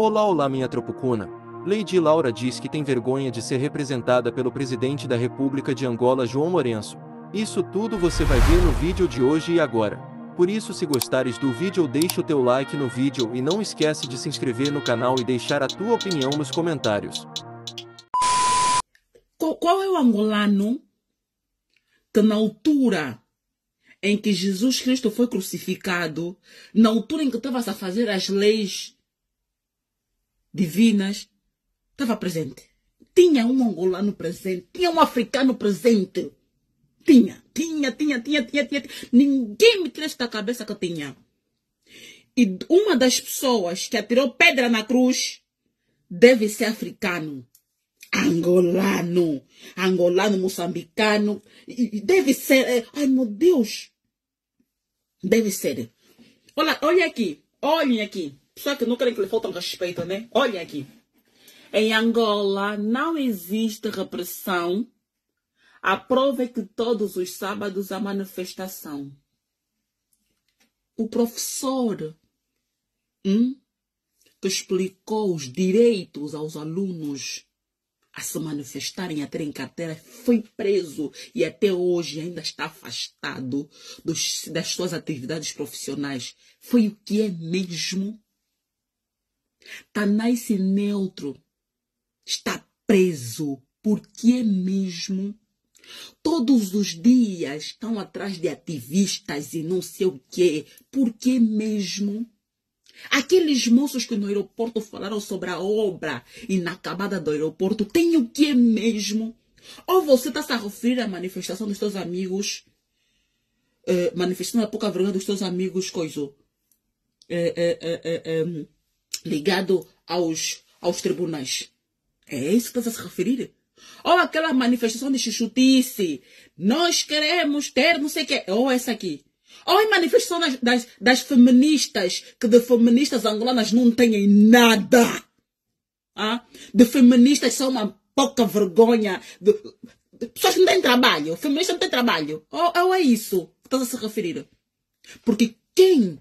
Olá, olá, minha tropucuna. Lady Laura diz que tem vergonha de ser representada pelo presidente da República de Angola, João Lourenço. Isso tudo você vai ver no vídeo de hoje e agora. Por isso, se gostares do vídeo, deixa o teu like no vídeo e não esquece de se inscrever no canal e deixar a tua opinião nos comentários. Qual é o angolano que na altura em que Jesus Cristo foi crucificado, na altura em que estava a fazer as leis divinas, estava presente. Tinha um angolano presente, tinha um africano presente. Tinha, tinha, tinha, tinha, tinha, tinha. Ninguém me tira da cabeça que eu tinha. E uma das pessoas que atirou pedra na cruz deve ser africano, angolano, angolano, moçambicano. Deve ser. Eh, ai, meu Deus! Deve ser. Olha, olha aqui, olhem aqui. Só que não querem que lhe faltam respeito, né? Olhem aqui. Em Angola não existe repressão. A prova é que todos os sábados há manifestação. O professor hum, que explicou os direitos aos alunos a se manifestarem, a terem carteira, foi preso e até hoje ainda está afastado dos, das suas atividades profissionais. Foi o que é mesmo Tanais tá neutro está preso porque é mesmo. Todos os dias estão atrás de ativistas e não sei o quê. Porque mesmo. Aqueles moços que no aeroporto falaram sobre a obra inacabada do aeroporto, tem o que mesmo? Ou você está se a referir à manifestação dos seus amigos, eh, manifestando a pouca vergonha dos seus amigos, coisa. Eh, eh, eh, eh, eh ligado aos, aos tribunais. É isso que estás a se referir? Ou aquela manifestação de chuchutice. Nós queremos ter não sei o que. Ou essa aqui. Ou a manifestação das, das, das feministas, que de feministas angolanas não têm nada. Ah? De feministas são uma pouca vergonha. De, de pessoas que não têm trabalho. Feministas não têm trabalho. Ou, ou é isso que estás a se referir? Porque quem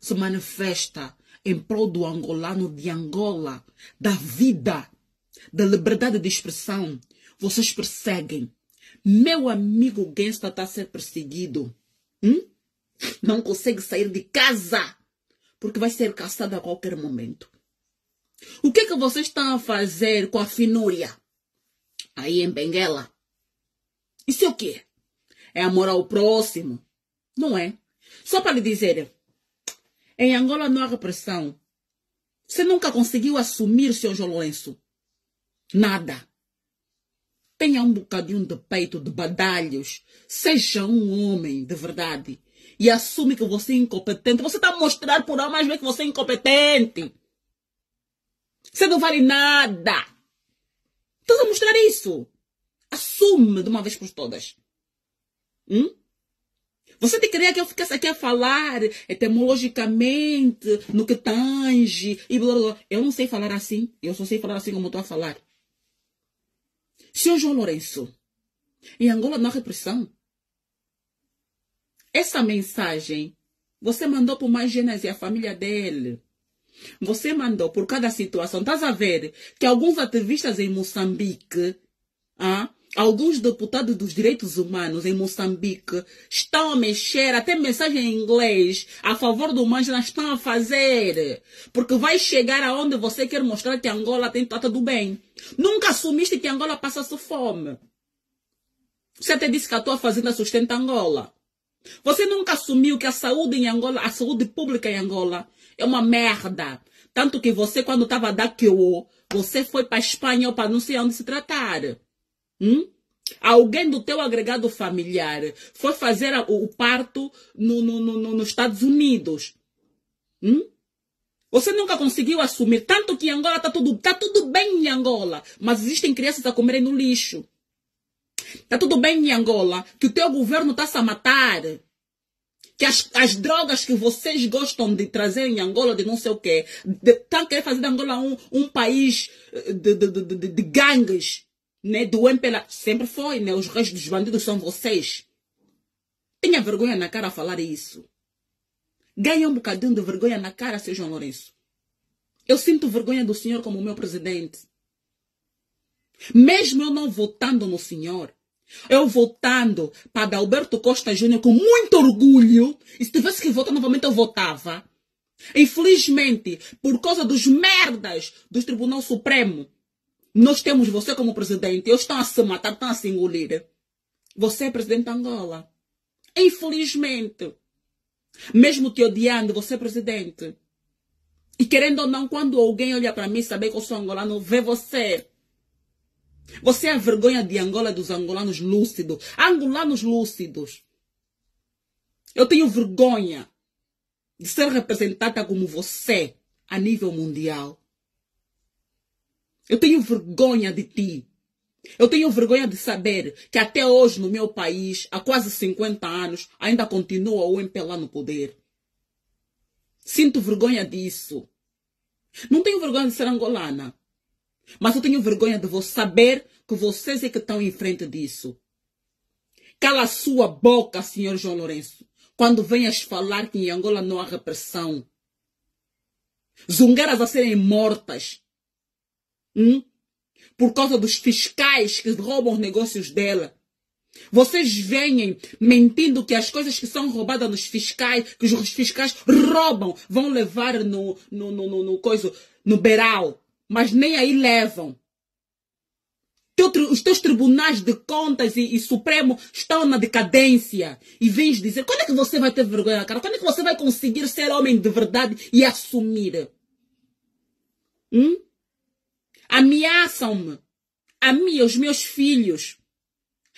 se manifesta em prol do angolano de Angola, da vida, da liberdade de expressão. Vocês perseguem. Meu amigo Gangsta está a ser perseguido. Hum? Não consegue sair de casa porque vai ser caçado a qualquer momento. O que, que vocês estão a fazer com a finúria aí em Benguela? Isso é o quê? É amor ao próximo? Não é? Só para lhe dizer, em Angola não há repressão. Você nunca conseguiu assumir, seu João Lourenço. Nada. Tenha um bocadinho de peito, de badalhos. Seja um homem de verdade. E assume que você é incompetente. Você está a mostrar por mais ver que você é incompetente. Você não vale nada. Estás a mostrar isso. Assume de uma vez por todas. Hum? Você te queria que eu ficasse aqui a é falar etimologicamente no que tange e blá blá blá. Eu não sei falar assim. Eu só sei falar assim como estou a falar. Senhor João Lourenço, em Angola não há repressão. Essa mensagem você mandou para mais Gênesis e a família dele. Você mandou por cada situação. Estás a ver que alguns ativistas em Moçambique ah, alguns deputados dos direitos humanos em Moçambique estão a mexer, até mensagem em inglês a favor do Mangina estão a fazer. Porque vai chegar aonde você quer mostrar que Angola tem trata do bem. Nunca assumiste que Angola passa fome. Você até disse que a tua fazenda sustenta Angola. Você nunca assumiu que a saúde em Angola, a saúde pública em Angola é uma merda. Tanto que você, quando estava daqui, você foi para Espanha ou para não sei onde se tratar. Hum? Alguém do teu agregado familiar foi fazer o parto no, no, no, nos Estados Unidos. Hum? Você nunca conseguiu assumir. Tanto que em Angola está tudo, tá tudo bem em Angola. Mas existem crianças a comerem no lixo. Está tudo bem em Angola. Que o teu governo está a matar. Que as, as, drogas que vocês gostam de trazer em Angola, de não sei o quê, estão tá querendo fazer de Angola um, um país eh, de, de, de, de gangues né, doem pela... Sempre foi, né? Os reis dos bandidos são vocês. Tenha vergonha na cara a falar isso. Ganha um bocadinho de vergonha na cara, seu João Lourenço. Eu sinto vergonha do senhor como meu presidente. Mesmo eu não votando no senhor, eu votando para Alberto Costa Júnior com muito orgulho, e se tivesse que votar novamente, eu votava. Infelizmente, por causa dos merdas do Tribunal Supremo, nós temos você como presidente. Eles estão a se matar, estão a se engolir. Você é presidente de Angola. Infelizmente. Mesmo te odiando, você é presidente. E querendo ou não, quando alguém olha para mim saber que eu sou angolano, vê você. Você é a vergonha de Angola dos angolanos lúcidos. Angolanos lúcidos. Eu tenho vergonha de ser representada como você a nível mundial. Eu tenho vergonha de ti. Eu tenho vergonha de saber que até hoje no meu país, há quase 50 anos, ainda continua o lá no poder. Sinto vergonha disso. Não tenho vergonha de ser angolana. Mas eu tenho vergonha de você saber que vocês é que estão em frente disso. Cala a sua boca, senhor João Lourenço, quando venhas falar que em Angola não há repressão. Zungaras a serem mortas Hum? Por causa dos fiscais que roubam os negócios dela. Vocês vêm mentindo que as coisas que são roubadas nos fiscais, que os fiscais roubam, vão levar no, no, no, no, no coisa, no beral, Mas nem aí levam. Os teus tribunais de contas e, e Supremo estão na decadência. E vens dizer, quando é que você vai ter vergonha, cara? Quando é que você vai conseguir ser homem de verdade e assumir? Hum? Ameaçam-me, a mim, os meus filhos.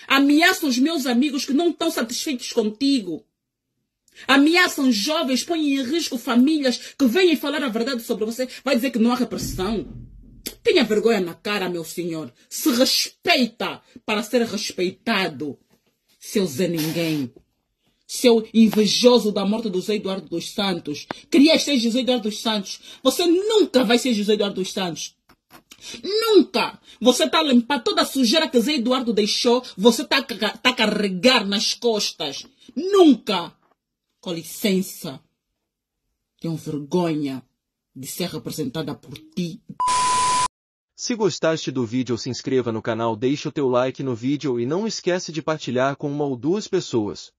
Ameaçam os meus amigos que não estão satisfeitos contigo. Ameaçam jovens, põem em risco famílias que vêm falar a verdade sobre você. Vai dizer que não há repressão. Tenha vergonha na cara, meu senhor. Se respeita para ser respeitado. Seu Zé Ninguém. Seu invejoso da morte do José Eduardo dos Santos. Querias ser José Eduardo dos Santos. Você nunca vai ser José Eduardo dos Santos. Nunca você está a limpar toda a sujeira que Zé Eduardo deixou, você está tá a tá carregar nas costas. Nunca! Com licença, tenho vergonha de ser representada por ti. Se gostaste do vídeo se inscreva no canal, deixe o teu like no vídeo e não esquece de partilhar com uma ou duas pessoas.